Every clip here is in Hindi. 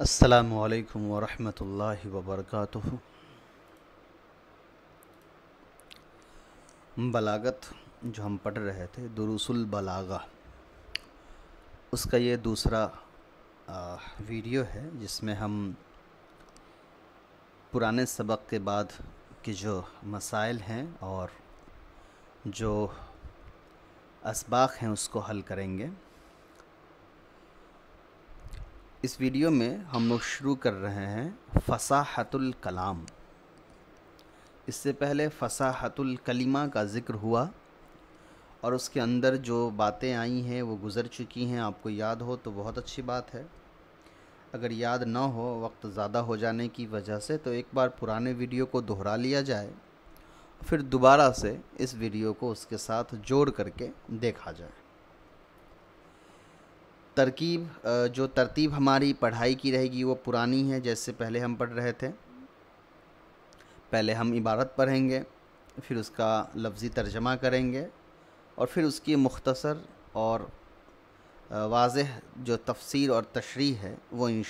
असलकम वरहमल वबरक बलागत जो हम पढ़ रहे थे दुरुसुल बलागा उसका ये दूसरा वीडियो है जिसमें हम पुराने सबक के बाद के जो मसाइल हैं और जो इसबाक हैं उसको हल करेंगे इस वीडियो में हम लोग शुरू कर रहे हैं फसाहतुल कलाम इससे पहले फसाहतुल कलिमा का ज़िक्र हुआ और उसके अंदर जो बातें आई हैं वो गुज़र चुकी हैं आपको याद हो तो बहुत अच्छी बात है अगर याद ना हो वक्त ज़्यादा हो जाने की वजह से तो एक बार पुराने वीडियो को दोहरा लिया जाए फिर दोबारा से इस वीडियो को उसके साथ जोड़ करके देखा जाए तरकीब जो तरतीब हमारी पढ़ाई की रहेगी वो पुरानी है जैसे पहले हम पढ़ रहे थे पहले हम इबारत पढ़ेंगे फिर उसका लफ्ज़ी तर्जमा करेंगे और फिर उसकी मुख्तसर और वाज जो तफसीर और तशरी है वो इन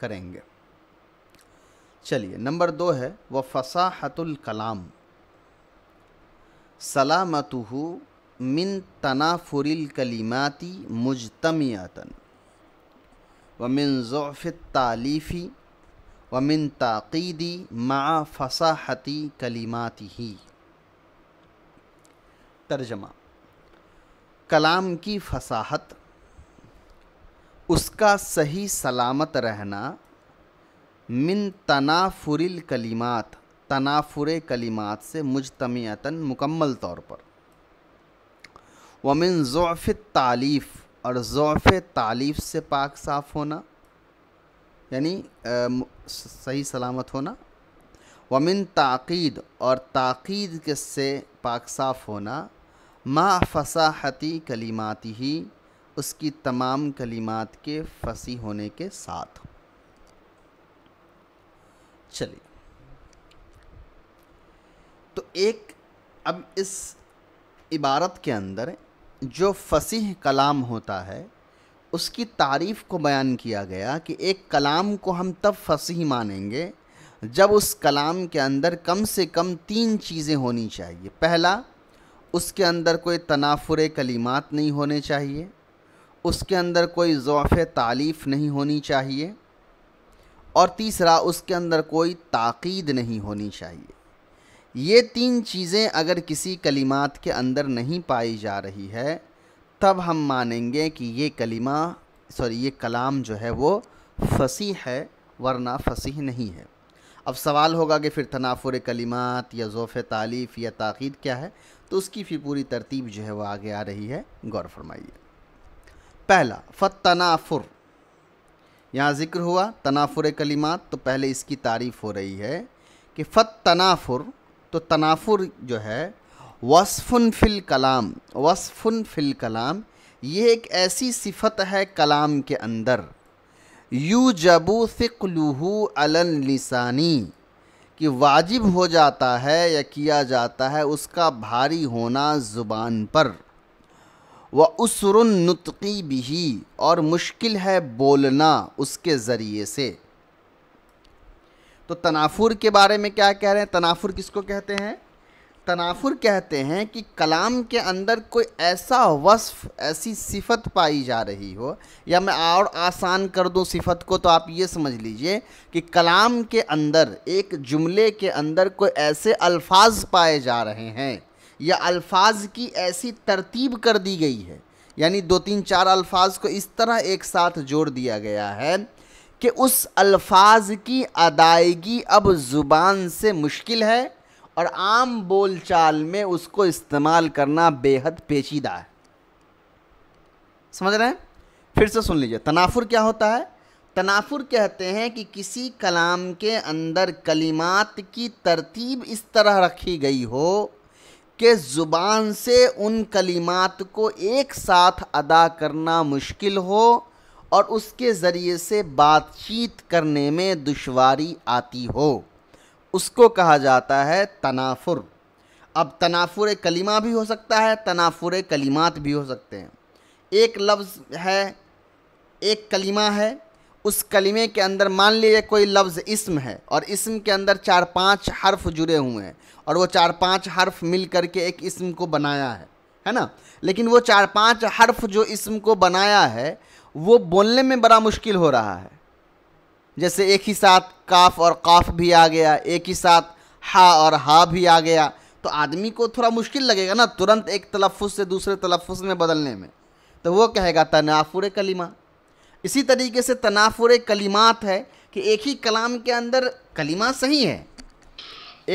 करेंगे चलिए नंबर दो है व फसाहतुल कलाम सलामतु मिन तनाफुरिल कलीमाती मुजतमियातन वमिन ज़ोफ़ तालीफ़ी वमिन ताक़ीदी मा फसाहती कलीमाती ही तर्जमा कलाम की फसाहत उसका सही सलामत रहना मिन तनाफुरिल कलीमात तनाफुर कलीमात से मुजतमियातन मुकम्मल तौर पर वमिन ज़ोफ़ तालीफ़ और ज़ोफ़ तालीफ़ से पाक साफ़ होना यानी सही सलामत होना वमिन ताक़ीद और ताक़ीद के से पाक साफ़ होना मा फसाहती कलीमाती ही उसकी तमाम कलीमात के फसी होने के साथ चलिए तो एक अब इस इबारत के अंदर जो फसीह कलाम होता है उसकी तारीफ़ को बयान किया गया कि एक कलाम को हम तब फसीह मानेंगे जब उस कलाम के अंदर कम से कम तीन चीज़ें होनी चाहिए पहला उसके अंदर कोई तनाफुर कलीमात नहीं होने चाहिए उसके अंदर कोई ज़ौफ़ तालीफ़ नहीं होनी चाहिए और तीसरा उसके अंदर कोई ताक़ीद नहीं होनी चाहिए ये तीन चीज़ें अगर किसी कलिमात के अंदर नहीं पाई जा रही है तब हम मानेंगे कि ये कलिमा सॉरी ये कलाम जो है वो फसी है वरना फसीह नहीं है अब सवाल होगा कि फिर तनाफुर कलिमात या ज़ोफ़ तालीफ़ या ताक़ीद क्या है तो उसकी फिर पूरी तरतीब जो है वो आगे आ रही है गौर फरमाइए पहला फ़तनाफुर यहाँ ज़िक्र हुआ तनाफुर कलिमात तो पहले इसकी तारीफ़ हो रही है कि फ़तनाफुर तो तनाफुर जो है वसफ़ुन फ़िल कलाम वसफ़ुन फ़िल कलाम ये एक ऐसी सिफत है कलाम के अंदर यू जबू सिकलूहू अलन लिसानी कि वाजिब हो जाता है या किया जाता है उसका भारी होना ज़ुबान पर व उसरुन नुतकी भी और मुश्किल है बोलना उसके ज़रिए से तो तनाफुर के बारे में क्या कह रहे हैं तनाफुर किसको कहते हैं तनाफुर कहते हैं कि कलाम के अंदर कोई ऐसा वस्फ ऐसी सिफत पाई जा रही हो या मैं और आसान कर दूं सिफत को तो आप ये समझ लीजिए कि कलाम के अंदर एक जुमले के अंदर कोई ऐसे अल्फाज पाए जा रहे हैं या अल्फाज की ऐसी तरतीब कर दी गई है यानी दो तीन चार अल्फाज को इस तरह एक साथ जोड़ दिया गया है कि उस अल्फाज की अदायगी अब ज़ुबान से मुश्किल है और आम बोलचाल में उसको इस्तेमाल करना बेहद पेचीदा है समझ रहे हैं फिर से सुन लीजिए तनाफुर क्या होता है तनाफुर कहते हैं कि किसी कलाम के अंदर कलिमात की तरतीब इस तरह रखी गई हो कि ज़ुबान से उन कलिमात को एक साथ अदा करना मुश्किल हो और उसके ज़रिए से बातचीत करने में दुश्वारी आती हो उसको कहा जाता है तनाफुर अब तनाफुर कलिमा भी हो सकता है तनाफुर कलिमात भी हो सकते हैं एक लफ्ज़ है एक कलिमा है उस कलिमे के अंदर मान लीजिए कोई लफ्ज़ इसम है और इसम के अंदर चार पांच हर्फ जुड़े हुए हैं और वो चार पांच हर्फ मिल करके एक इसम को बनाया है है ना लेकिन वो चार पांच हर्फ जो इसम को बनाया है वो बोलने में बड़ा मुश्किल हो रहा है जैसे एक ही साथ काफ और काफ भी आ गया एक ही साथ हा और हा भी आ गया तो आदमी को थोड़ा मुश्किल लगेगा ना तुरंत एक तलफ़ से दूसरे तलफ़ में बदलने में तो वो कहेगा तनाफुर कलिमा इसी तरीके से तनाफुर कलिमात है कि एक ही कलाम के अंदर कलिमा सही है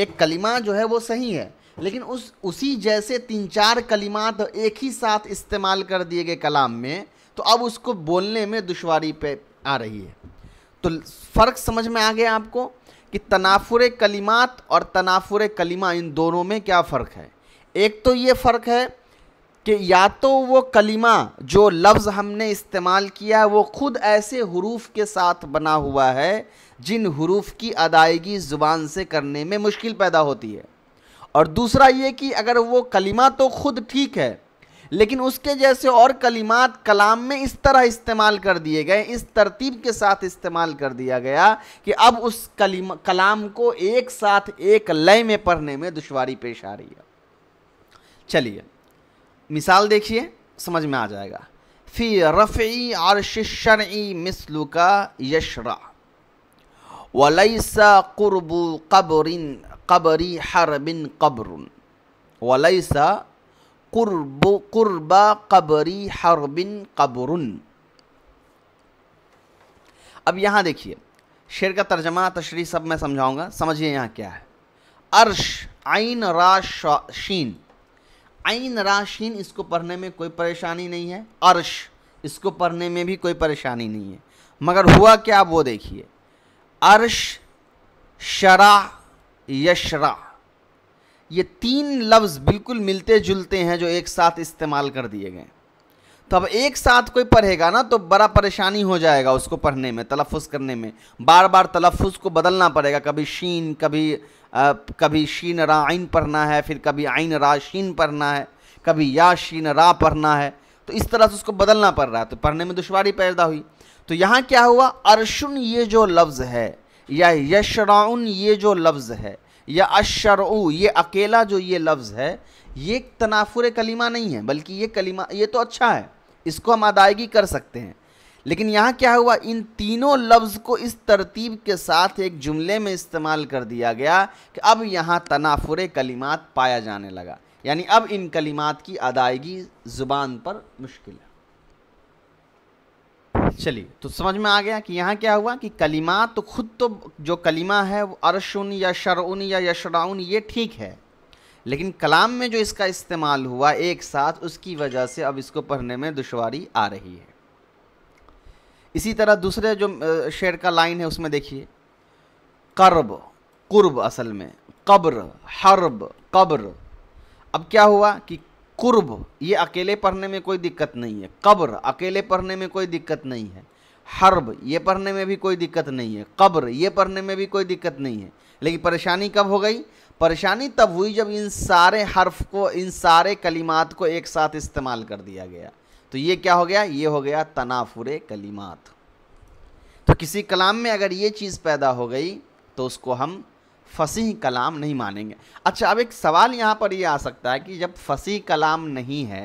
एक कलिमा जो है वो सही है लेकिन उस उसी जैसे तीन चार कलिमात एक ही साथ इस्तेमाल कर दिए गए कलाम में तो अब उसको बोलने में दुशारी पे आ रही है तो फ़र्क समझ में आ गया आपको कि तनाफुर कलिमात और तनाफुर कलिमा इन दोनों में क्या फ़र्क है एक तो ये फ़र्क है कि या तो वो कलिमा जो लफ्ज़ हमने इस्तेमाल किया है वो ख़ुद ऐसे हरूफ के साथ बना हुआ है जिन हरूफ की अदायगी ज़ुबान से करने में मुश्किल पैदा होती है और दूसरा ये कि अगर वो कलिमा तो खुद ठीक है लेकिन उसके जैसे और कलिमात कलाम में इस तरह इस्तेमाल कर दिए गए इस तरतीब के साथ इस्तेमाल कर दिया गया कि अब उस कलिम कलाम को एक साथ एक लय में पढ़ने में दुशारी पेश आ रही है चलिए मिसाल देखिए समझ में आ जाएगा फ़ी रफ़ी आरशरई मिसलु का यशरा वलैसा कुरबू कबरिन कबरी हर बिन कब्र वलैसा कुर्ब कुर्बा कबरी हर बिन कब्र अब यहाँ देखिए शेर का तर्जमा तशरी सब मैं समझाऊंगा समझिए यहाँ क्या है अर्श आइन राशीन आइन राशीन इसको पढ़ने में कोई परेशानी नहीं है अर्श इसको पढ़ने में भी कोई परेशानी नहीं है मगर हुआ क्या वो देखिए अर्श शराह यशरा ये तीन लफ्ज़ बिल्कुल मिलते जुलते हैं जो एक साथ इस्तेमाल कर दिए गए तो अब एक साथ कोई पढ़ेगा ना तो बड़ा परेशानी हो जाएगा उसको पढ़ने में तलफ़ करने में बार बार तलफ़ को बदलना पड़ेगा कभी शीन कभी आ, कभी शीन रा आइन पढ़ना है फिर कभी आइन रा शीन पढ़ना है कभी या शीन रा पढ़ना है तो इस तरह से उसको बदलना पड़ रहा है तो पढ़ने में दुशारी पैदा हुई तो यहाँ क्या हुआ अर्शुन ये जो लफ्ज़ है या यशराउन ये जो लफ्ज़ है या अशर ये अकेला जो ये लफ्ज़ है ये तनाफुर कलीमा नहीं है बल्कि ये कलीमा ये तो अच्छा है इसको हम अदायगी कर सकते हैं लेकिन यहाँ क्या हुआ इन तीनों लफ्ज़ को इस तरतीब के साथ एक जुमले में इस्तेमाल कर दिया गया कि अब यहाँ तनाफुर कलीमात पाया जाने लगा यानी अब इन कलीमात की अदायगी ज़ुबान पर मुश्किल है चलिए तो समझ में आ गया कि यहाँ क्या हुआ कि कलिमा तो खुद तो जो कलिमा है वो अरशुन या शरउन या यशराउन ये ठीक है लेकिन कलाम में जो इसका इस्तेमाल हुआ एक साथ उसकी वजह से अब इसको पढ़ने में दुशारी आ रही है इसी तरह दूसरे जो शेर का लाइन है उसमें देखिए कर्ब कुर्ब असल में कब्र हर्ब कब्र अब क्या हुआ कि कुर्ब ये अकेले पढ़ने में कोई दिक्कत नहीं है कब्र अकेले पढ़ने में कोई दिक्कत नहीं है हर्ब ये पढ़ने में भी कोई दिक्कत नहीं है कब्र ये पढ़ने में भी कोई दिक्कत नहीं है लेकिन परेशानी कब हो गई परेशानी तब हुई जब इन सारे हर्फ को इन सारे कलिमात को एक साथ इस्तेमाल कर दिया गया तो ये क्या हो गया ये हो गया तनाफुर कलिमात तो किसी कलाम में अगर ये चीज़ पैदा हो गई तो उसको हम फसी कलाम नहीं मानेंगे अच्छा अब एक सवाल यहाँ पर ये आ सकता है कि जब फसी कलाम नहीं है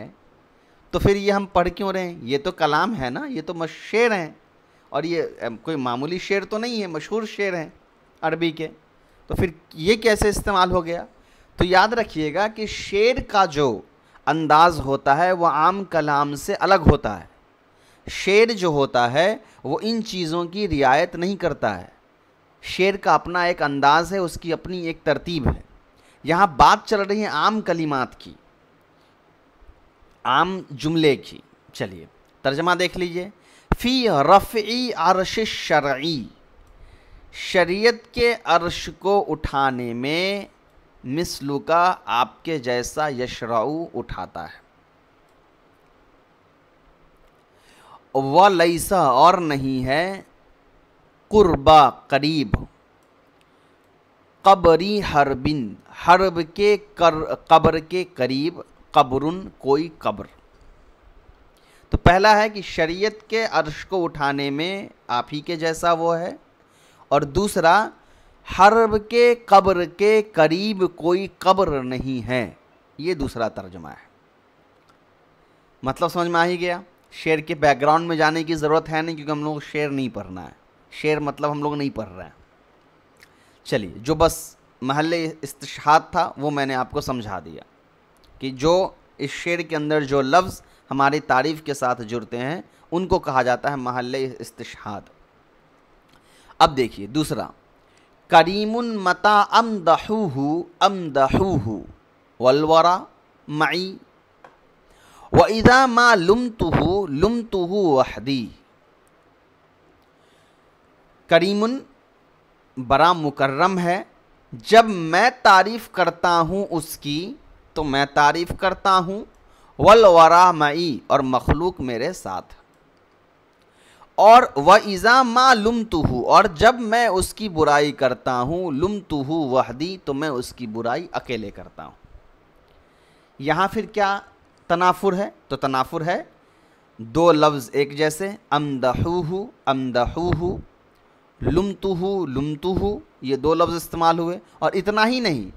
तो फिर ये हम पढ़ क्यों रहे हैं ये तो कलाम है ना ये तो शेर हैं और ये कोई मामूली शेर तो नहीं है मशहूर शेर हैं अरबी के तो फिर ये कैसे इस्तेमाल हो गया तो याद रखिएगा कि शेर का जो अंदाज़ होता है वह आम कलाम से अलग होता है शेर जो होता है वो इन चीज़ों की रियायत नहीं करता है शेर का अपना एक अंदाज़ है उसकी अपनी एक तरतीब है यहाँ बात चल रही है आम कलिमात की आम जुमले की चलिए तर्जमा देख लीजिए फ़ी रफ़ी अरश शर्ई शरीयत के अरश को उठाने में मिसलू का आपके जैसा यशराऊ उठाता है व लईसा और नहीं है क़ुरबा करीब कबरी हरबिन हरब के कर कब्र के करीब कब्रन कोई कब्र तो पहला है कि शरीयत के अर्श को उठाने में आप ही के जैसा वो है और दूसरा हर्ब के कब्र के करीब कोई कब्र नहीं है ये दूसरा तर्जमा है मतलब समझ में आ ही गया शेर के बैकग्राउंड में जाने की ज़रूरत है नहीं क्योंकि हम लोग शेर नहीं पढ़ना है शेर मतलब हम लोग नहीं पढ़ रहे हैं चलिए जो बस महल इस्तेशाद था वो मैंने आपको समझा दिया कि जो इस शेर के अंदर जो लफ्ज़ हमारी तारीफ़ के साथ जुड़ते हैं उनको कहा जाता है महल इस्तेशाद अब देखिए दूसरा करीमुन मता अम दहू अम दहू वलवरा मई व इदा माँ लुम तुहु लुम तुहु वहदी करीमन बड़ा मुकर्रम है जब मैं तारीफ़ करता हूँ उसकी तो मैं तारीफ़ करता हूँ वलवरा मई और मखलूक मेरे साथ और व ईज़ा माँ लुम तुहू और जब मैं उसकी बुराई करता हूँ लुम वह वहदी तो मैं उसकी बुराई अकेले करता हूँ यहाँ फिर क्या तनाफुर है तो तनाफुर है दो लफ्ज़ एक जैसे अमदहू अमदहू लुमतुहु लुमतुहु ये दो लफ्ज़ इस्तेमाल हुए और इतना ही नहीं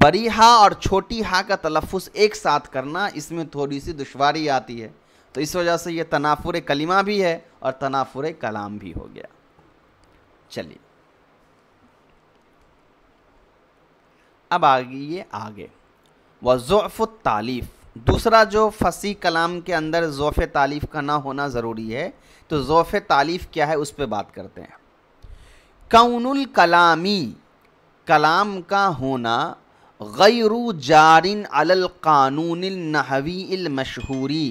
बड़ी हा और छोटी हा का तलफ़ एक साथ करना इसमें थोड़ी सी दुशारी आती है तो इस वजह से ये तनाफुर कलिमा भी है और तनाफुर कलाम भी हो गया चलिए अब आगे आगे वज़फ़ तालीफ़ दूसरा जो फसी कलाम के अंदर ज़ोफ़ तालीफ़ का ना होना ज़रूरी है तो ज़ोफ़ तालीफ़ क्या है उस पर बात करते हैं कौनुल कलामी कलाम का होना गैरु जारिन अलल कानून नहवी मशहूरी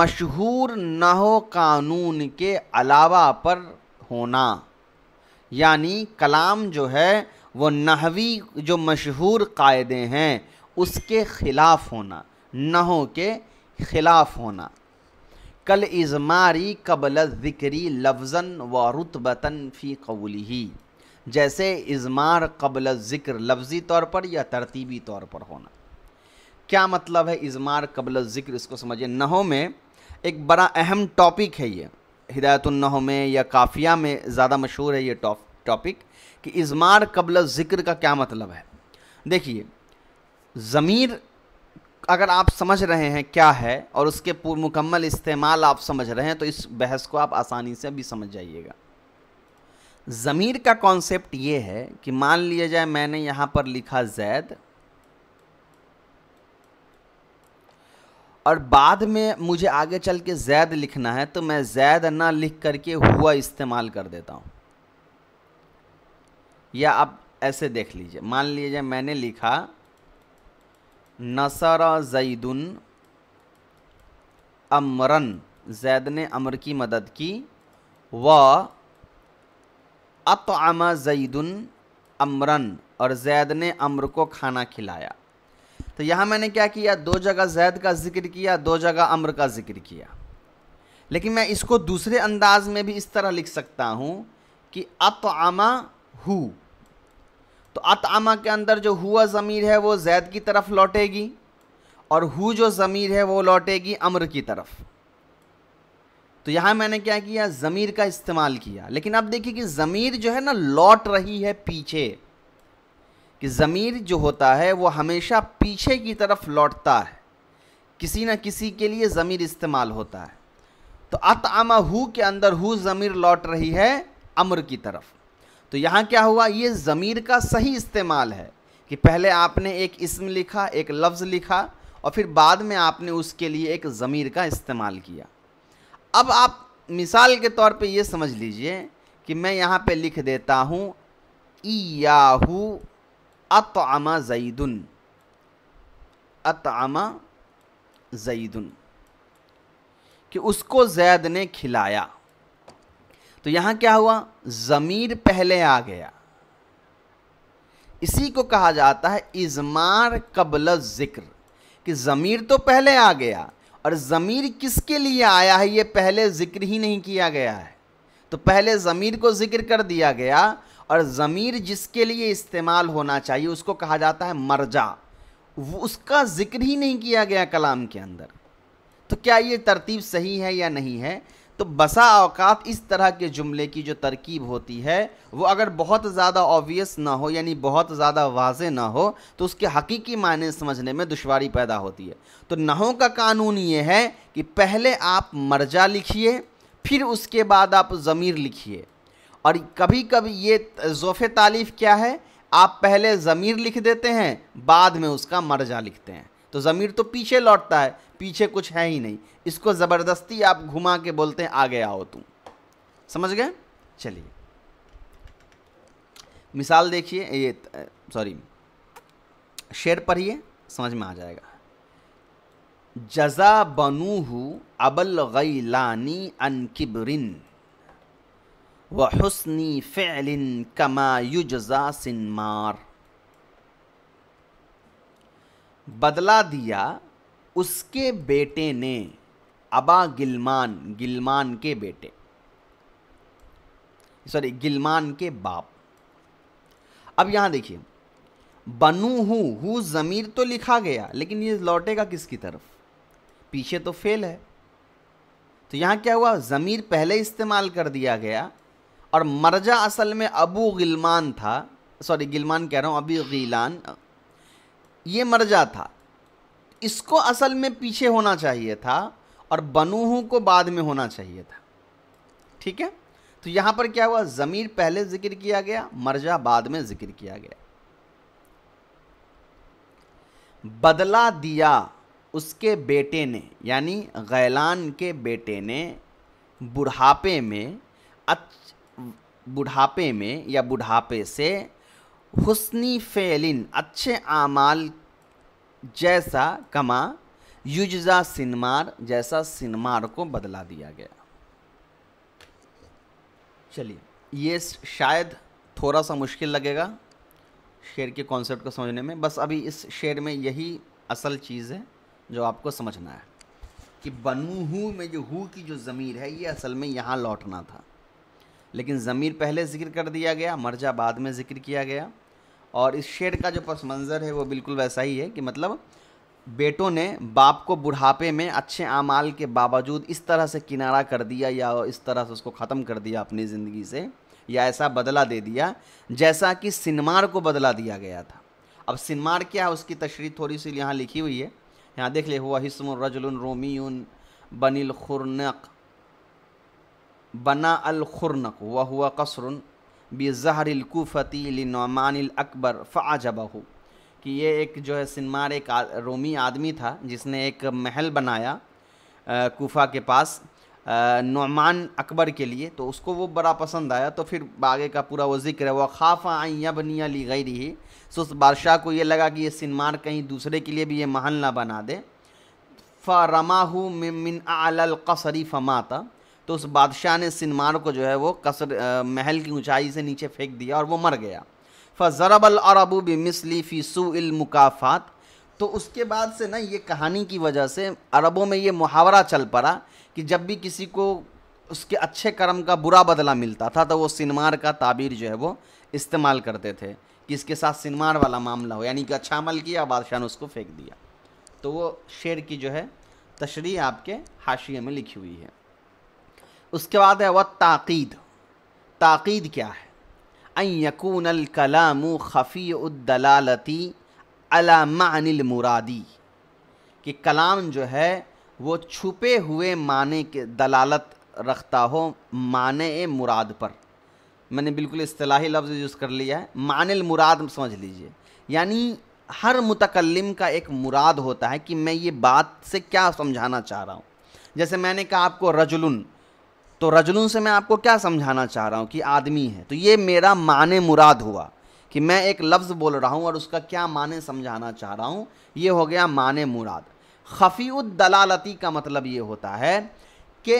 मशहूर नहो कानून के अलावा पर होना यानी कलाम जो है वो नहवी जो मशहूर कायदे हैं उसके ख़िलाफ़ होना नहो के ख़िलाफ़ होना कल इजमारी कबल ज़िक्री लफजन व रुतबतन फ़ी कौली ही जैसे इजमार कबल ज़िक्र लफ्ज़ी तौर पर या तरतीबी तौर पर होना क्या मतलब है इजमार कबल ज़िक्र इसको समझिए नहों में एक बड़ा अहम टॉपिक है ये हिदायतनहों में या काफ़िया में ज़्यादा मशहूर है ये टॉपिक कि इजमार कबल ज़िक्र का क्या मतलब है देखिए ज़मीर अगर आप समझ रहे हैं क्या है और उसके पूर्व मुकम्मल इस्तेमाल आप समझ रहे हैं तो इस बहस को आप आसानी से भी समझ जाइएगा ज़मीर का कॉन्सेप्ट ये है कि मान लिया जाए मैंने यहाँ पर लिखा जैद और बाद में मुझे आगे चल के जैद लिखना है तो मैं जैद ना लिख करके हुआ इस्तेमाल कर देता हूँ या आप ऐसे देख लीजिए मान लीजिए मैंने लिखा नसरा जैदन अमरन जैद ने अमर की मदद की व अतआमा जैदन अमरन और जैद ने अमर को खाना खिलाया तो यहाँ मैंने क्या किया दो जगह जैद का जिक्र किया दो जगह अमर का जिक्र किया लेकिन मैं इसको दूसरे अंदाज में भी इस तरह लिख सकता हूँ कि अतआमा हु तो अतआमा के अंदर जो हुआ ज़मीर है वो जैद की तरफ लौटेगी और हु जो ज़मीर है वो लौटेगी अम्र की तरफ तो यहाँ मैंने क्या किया ज़मीर का इस्तेमाल किया लेकिन अब देखिए कि ज़मीर जो है ना लौट रही है पीछे कि ज़मीर जो होता है वो हमेशा पीछे की तरफ लौटता है किसी न किसी के लिए ज़मीर इस्तेमाल होता है तो अतआमा हु के अंदर हु ज़मीर लौट रही है अम्र की तरफ तो यहाँ क्या हुआ ये ज़मीर का सही इस्तेमाल है कि पहले आपने एक इसम लिखा एक लफ्ज़ लिखा और फिर बाद में आपने उसके लिए एक ज़मीर का इस्तेमाल किया अब आप मिसाल के तौर पे ये समझ लीजिए कि मैं यहाँ पे लिख देता हूँ ईयाहू आमा जईदन अतआमा जईदन कि उसको जैद ने खिलाया तो यहां क्या हुआ ज़मीर पहले आ गया इसी को कहा जाता है इजमार कबल ज़िक्र कि ज़मीर तो पहले आ गया और ज़मीर किसके लिए आया है ये पहले ज़िक्र ही नहीं किया गया है तो पहले ज़मीर को ज़िक्र कर दिया गया और ज़मीर जिसके लिए इस्तेमाल होना चाहिए उसको कहा जाता है मर्जा उसका ज़िक्र ही नहीं किया गया कलाम के अंदर तो क्या ये तरतीब सही है या नहीं है तो बसा अवकात इस तरह के जुमले की जो तरकीब होती है वो अगर बहुत ज़्यादा ऑबियस ना हो यानी बहुत ज़्यादा वाज ना हो तो उसके हकीकी मायने समझने में दुशारी पैदा होती है तो नहों का कानून ये है कि पहले आप मर्जा लिखिए फिर उसके बाद आप ज़मीर लिखिए और कभी कभी ये जोफ़ तालीफ़ क्या है आप पहले ज़मीर लिख देते हैं बाद में उसका मर्जा लिखते हैं तो ज़मीर तो पीछे लौटता है पीछे कुछ है ही नहीं इसको ज़बरदस्ती आप घुमा के बोलते हैं आगे आओ तुम समझ गए चलिए मिसाल देखिए ये सॉरी शेर पढ़िए समझ में आ जाएगा जजा बनूहू अबल गैलानी अनकिबरिन व हसनी फ़ैलिन कमा सिन मार बदला दिया उसके बेटे ने अबा गिलमान गिलमान के बेटे सॉरी गिलमान के बाप अब यहां देखिए बनू हूं हु ज़मीर तो लिखा गया लेकिन ये लौटेगा किसकी तरफ पीछे तो फेल है तो यहां क्या हुआ ज़मीर पहले इस्तेमाल कर दिया गया और मर्जा असल में अबू गिलमान था सॉरी गिलमान कह रहा हूँ अभी गिलान ये मर्जा था इसको असल में पीछे होना चाहिए था और बनूहू को बाद में होना चाहिए था ठीक है तो यहाँ पर क्या हुआ ज़मीर पहले जिक्र किया गया मर्जा बाद में जिक्र किया गया बदला दिया उसके बेटे ने यानी गैलान के बेटे ने बुढ़ापे में बुढ़ापे में या बुढ़ापे से हुस्नी फ़ेलिन अच्छे आमाल जैसा कमा युजा सिनमार जैसा सिनमार को बदला दिया गया चलिए ये शायद थोड़ा सा मुश्किल लगेगा शेर के कॉन्सेप्ट को समझने में बस अभी इस शेर में यही असल चीज़ है जो आपको समझना है कि बनू हूँ में जो हु की जो ज़मीर है ये असल में यहाँ लौटना था लेकिन ज़मीर पहले जिक्र कर दिया गया मर्जा बाद में जिक्र किया गया और इस शेर का जो पस मंज़र है वो बिल्कुल वैसा ही है कि मतलब बेटों ने बाप को बुढ़ापे में अच्छे आमाल के बावजूद इस तरह से किनारा कर दिया या इस तरह से उसको ख़त्म कर दिया अपनी ज़िंदगी से या ऐसा बदला दे दिया जैसा कि सिनमार को बदला दिया गया था अब सिनमार क्या है उसकी तशरी थोड़ी सी यहाँ लिखी हुई है यहाँ देख ले हुआ हिस्म रजुल रोमी बनिल खुरनक बना अलखुरनक व हुआ कसरन ज़हरकूफ़ती लिनमान अकबर फ़ाजबहू कि ये एक जो है सिनमार एक रोमी आदमी था जिसने एक महल बनाया कोफ़ा के पास नौमान अकबर के लिए तो उसको वो बड़ा पसंद आया तो फिर बागे का पूरा वो जिक्र है वह खाफा आइया बनिया ली गई रही सो उस बादशाह को ये लगा कि ये सिनमार कहीं दूसरे के लिए भी ये महल ना बना दे हु मिन आलल कसरी फमाता तो उस बादशाह ने सिनमार को जो है वो कसर महल की ऊंचाई से नीचे फेंक दिया और वो मर गया अबू अरबू मिसली फ़ीसू मुकाफ़ात तो उसके बाद से ना ये कहानी की वजह से अरबों में ये मुहावरा चल पड़ा कि जब भी किसी को उसके अच्छे कर्म का बुरा बदला मिलता था तो वो सिनमार का ताबीर जो है वो इस्तेमाल करते थे कि इसके साथ सिनमार वाला मामला हो यानी कि अच्छा अमल किया बादशाह ने उसको फेंक दिया तो वो शेर की जो है तशरी आपके हाशिए में लिखी हुई है उसके बाद है वह ताक़ीद ताक़ीद क्या है अन यकून अलकलाम खफ़ी उद्दलालती अलामानिल मुरादी कि कलाम जो है वो छुपे हुए माने के दलालत रखता हो माने मुराद पर मैंने बिल्कुल इस्तलाही लफ्ज़ यूज़ कर लिया है मानिल मुराद समझ लीजिए यानी हर मुतकलम का एक मुराद होता है कि मैं ये बात से क्या समझाना चाह रहा हूँ जैसे मैंने कहा आपको रजुलन तो रजुलन से मैं आपको क्या समझाना चाह रहा हूँ कि आदमी है तो ये मेरा माने मुराद हुआ कि मैं एक लफ्ज़ बोल रहा हूँ और उसका क्या माने समझाना चाह रहा हूँ ये हो गया माने मुराद खफी दलालती का मतलब ये होता है कि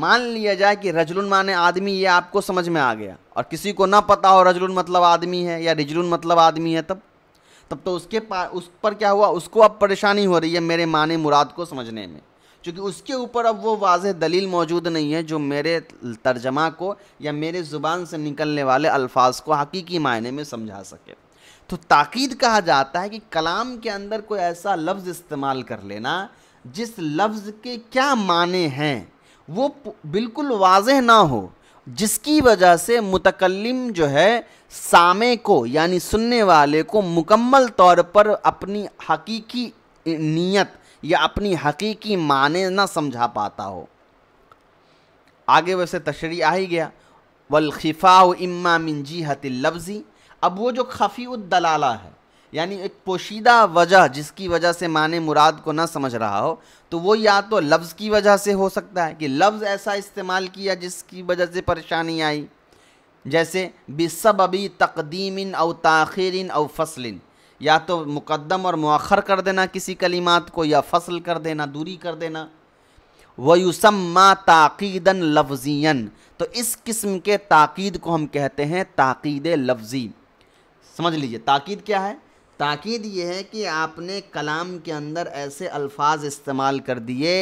मान लिया जाए कि रजलुन माने आदमी ये आपको समझ में आ गया और किसी को ना पता हो रजलुन मतलब आदमी है या रिजलुन मतलब आदमी है तब तब तो उसके पा उस पर क्या हुआ उसको अब परेशानी हो रही है मेरे माने मुराद को समझने में चूँकि उसके ऊपर अब वो वाज दलील मौजूद नहीं है जो मेरे तर्जमा को या मेरे ज़ुबान से निकलने वाले अल्फाज को हकीकी मायने में समझा सके तो ताक़द कहा जाता है कि कलाम के अंदर कोई ऐसा लफ्ज़ इस्तेमाल कर लेना जिस लफ्ज़ के क्या माने हैं वो बिल्कुल वाज ना हो जिसकी वजह से मुतकलम जो है सामे को यानी सुनने वाले को मुकम्मल तौर पर अपनी हकीकी नीयत या अपनी हकीकी माने न समझा पाता हो आगे वैसे तशरी आ ही गया वलखिफ़ा इम्मा मिन जी लफ्ज़ी अब वो जो खफ़ी दलाला है यानी एक पोशीदा वजह जिसकी वजह से माने मुराद को ना समझ रहा हो तो वो या तो लफ्ज़ की वजह से हो सकता है कि लफ्ज़ ऐसा इस्तेमाल किया जिसकी वजह से परेशानी आई जैसे बिसब अभी तकदीम अव ताखिर अव फसलिन या तो मुकदम और मौखर कर देना किसी कलिमात को या फसल कर देना दूरी कर देना वयुसम्मा ताक़ीदन लफ्ज़ियन तो इस किस्म के ताक़ीद को हम कहते हैं ताक़ीद लफ्ज़ी समझ लीजिए ताक़ीद क्या है ताक़ीद ये है कि आपने कलाम के अंदर ऐसे अल्फाज इस्तेमाल कर दिए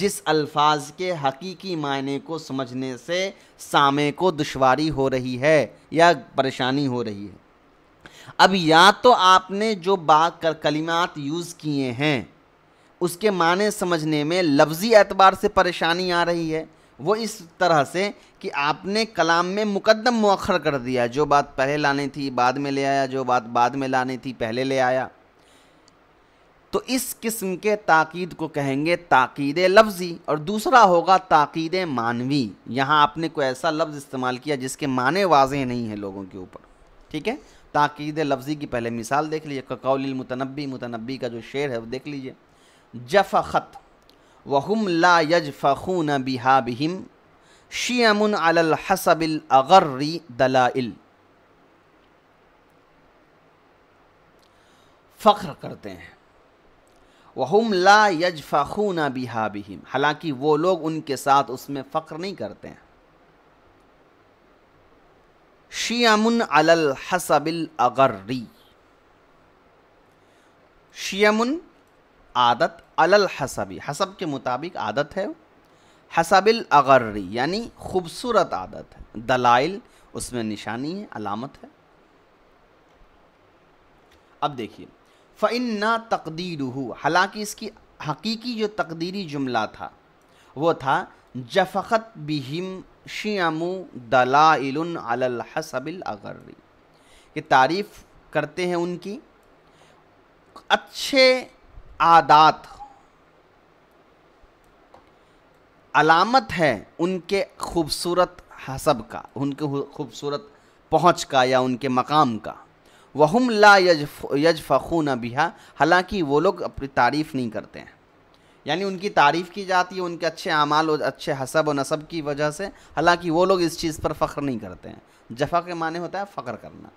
जिस अल्फाज के हकीकी मायने को समझने से सामे को दुशारी हो रही है या परेशानी हो रही है अब या तो आपने जो बात कर कलिमात यूज़ किए हैं उसके माने समझने में लफ्ज़ी एतबार से परेशानी आ रही है वो इस तरह से कि आपने कलाम में मुकदम मौखर कर दिया जो बात पहले लानी थी बाद में ले आया जो बात बाद में लानी थी पहले ले आया तो इस किस्म के ताक़ीद को कहेंगे ताक़ीद लफ्ज़ी और दूसरा होगा ताक़ीद मानवी यहाँ आपने कोई ऐसा लफ्ज़ इस्तेमाल किया जिसके माने वाजह नहीं है लोगों के ऊपर ठीक है ताकीद लफ्ज़ी की पहले मिसाल देख लीजिए ककौल मुतनबी मुतनबी का जो शेर है वो देख लीजिए जफ़ ख़त वहम ला यज फ़ून बिहा बिहिम अल हसबिल अगर्री दला फ़ख्र करते हैं वहम ला यज फ़ून बिहा बिहिम हालाँकि वो लोग उनके साथ उसमें फ़ख्र नहीं करते हैं शियामुन अलल हसबिल अगर्री शियामुन आदत अलल हसबी हसब के मुताबिक आदत है हसबिल अगर्री यानी खूबसूरत आदत है दलाइल उसमें निशानी है अलामत है अब देखिए फ़िन ना तकदीर हालांकि इसकी हकीकी जो तकदीरी जुमला था वो था जफ़त बिहिम शियामु दलाइल अलहसबिल अगर्री ये तारीफ़ करते हैं उनकी अच्छे आदात अलामत है उनके खूबसूरत हसब का उनके खूबसूरत पहुँच का या उनके मकाम का वहम ला यज यजफ़ून बिहा हालाँकि वो लोग अपनी तारीफ़ नहीं करते हैं यानी उनकी तारीफ़ की जाती है उनके अच्छे अमाल और अच्छे हसब और नसब की वजह से हालांकि वो लोग इस चीज़ पर फ़ख्र नहीं करते हैं जफा के माने होता है फ़ख्र करना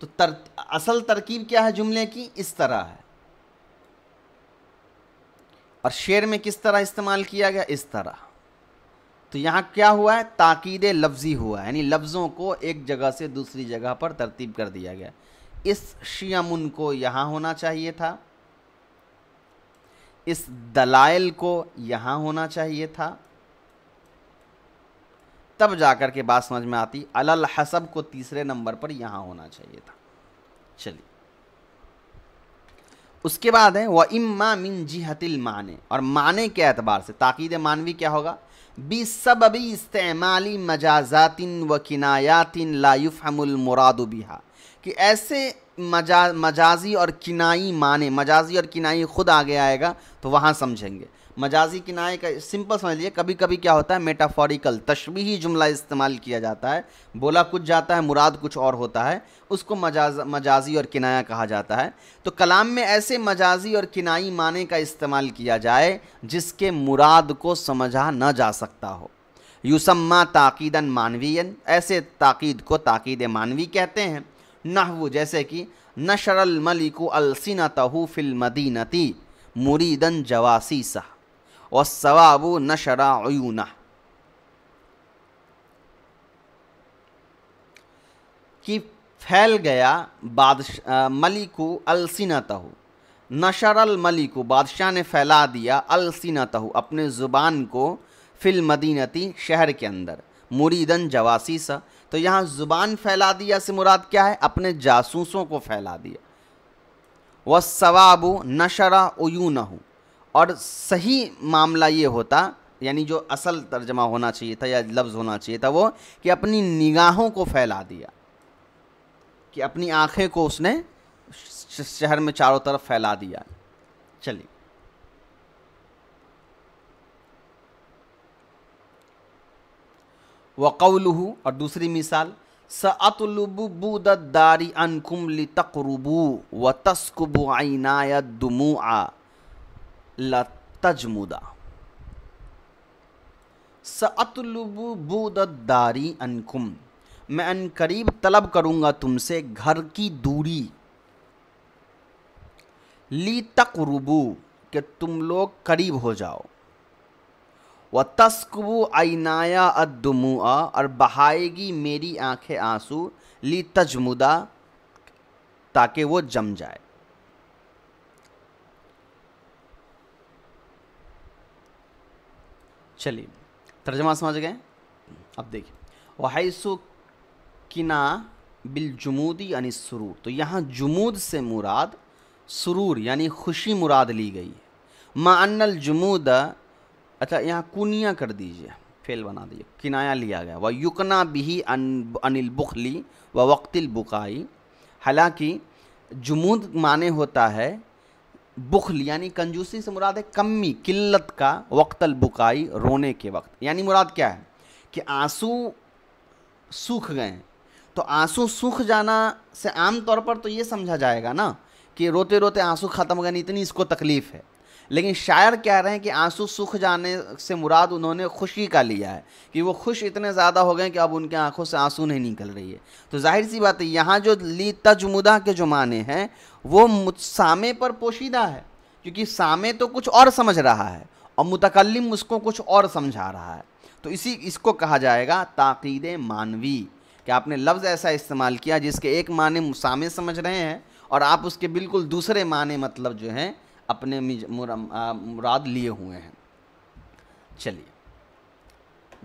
तो तर, असल तरकीब क्या है जुमले की इस तरह है और शेर में किस तरह इस्तेमाल किया गया इस तरह तो यहाँ क्या हुआ है ताकीद लफ्ज़ी हुआ है यानी लफ्ज़ों को एक जगह से दूसरी जगह पर तरतीब कर दिया गया इस शियामुन को यहाँ होना चाहिए था इस दलाइल को यहां होना चाहिए था तब जाकर के बात समझ में आती अलल हसब को तीसरे नंबर पर यहां होना चाहिए था चलिए उसके बाद है वह इम्मा मिन जिहतिल माने और माने के एतबार से ताकीद मानवी क्या होगा बी सब अभी इस्तेमाली मजाजातिन व किनायातिन मुरादु बिहा कि ऐसे मजा मजाजी और किनाई माने मजाजी और किनाई खुद आगे आएगा तो वहाँ समझेंगे मजाजी किनाई का सिंपल समझ लीजिए कभी कभी क्या होता है मेटाफोरिकल तशबी जुमला इस्तेमाल किया जाता है बोला कुछ जाता है मुराद कुछ और होता है उसको मजाज मजाजी और किनाया कहा जाता है तो कलाम में ऐसे मजाजी और किनाई माने का इस्तेमाल किया जाए जिसके मुराद को समझा न जा सकता हो यूसम्मा ताकीदन मानवीन ऐसे ताकीद को ताकीद मानवी कहते हैं नहवु जैसे कि नशरल मलिक अलसिन तहू फिल मदीनती मुरीदन जवासी सह और सवाब नशरायूना कि फैल गया बादशाह मलिकू अलसिनतहु नशरल मलिक बादशाह ने फैला दिया अलसिनतहु अपने ज़ुबान को फिल मदीनती शहर के अंदर मुरीदन जवासी सा तो यहाँ ज़ुबान फैला दिया से मुराद क्या है अपने जासूसों को फैला दिया वह सवाब नशरा उयू न हो और सही मामला ये होता यानी जो असल तर्जमा होना चाहिए था या लफ्ज़ होना चाहिए था वो कि अपनी निगाहों को फैला दिया कि अपनी आँखें को उसने शहर में चारों तरफ फैला दिया चलिए वक़लहू और दूसरी मिसाल सतलबूदारी अनकुम तकरबू व तस्कबु आइनायत दुमु आ दारी अनकुम मैं अन करीब तलब करूँगा तुमसे घर की दूरी ली तकरबू के तुम लोग करीब हो जाओ व तस्कबू आइनाया अदमुआ और बहाएगी मेरी आंखें आंसू ली तजमुदा ताकि वो जम जाए चलिए तर्जमा समझ गए अब देखिए वहसु किना बिल जमूदी यानी सुरूर तो यहाँ जमूद से मुराद सुरूर यानी खुशी मुराद ली गई है मानल जमूद अच्छा यहाँ कुनिया कर दीजिए फेल बना दीजिए किनाया लिया गया व युकना बिही अनिल बुखली व वक्तिल बुकाई हालांकि जुमूद माने होता है बुखल यानी कंजूसी से मुराद है कमी किल्लत का वक्तल बुकाई रोने के वक्त यानी मुराद क्या है कि आंसू सूख गए तो आंसू सूख जाना से आम तौर पर तो ये समझा जाएगा ना कि रोते रोते आंसू ख़त्म हो गए इतनी इसको तकलीफ़ है लेकिन शायर कह रहे हैं कि आंसू सूख जाने से मुराद उन्होंने खुशी का लिया है कि वो खुश इतने ज़्यादा हो गए कि अब उनके आंखों से आंसू नहीं निकल रही है तो जाहिर सी बात है यहाँ जो ली तजमुदा के जो माने हैं वो सामे पर पोशीदा है क्योंकि सामे तो कुछ और समझ रहा है और मुतकलम उसको कुछ और समझा रहा है तो इसी इसको कहा जाएगा ताक़ीद मानवी कि आपने लफ्ज़ ऐसा इस्तेमाल किया जिसके एक माने सामे समझ रहे हैं और आप उसके बिल्कुल दूसरे माने मतलब जो हैं अपने मुराद लिए हुए हैं चलिए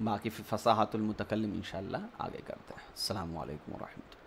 बाकी फिर फसाहतुलमतकलम इन आगे करते हैं अल्लाम वरहमत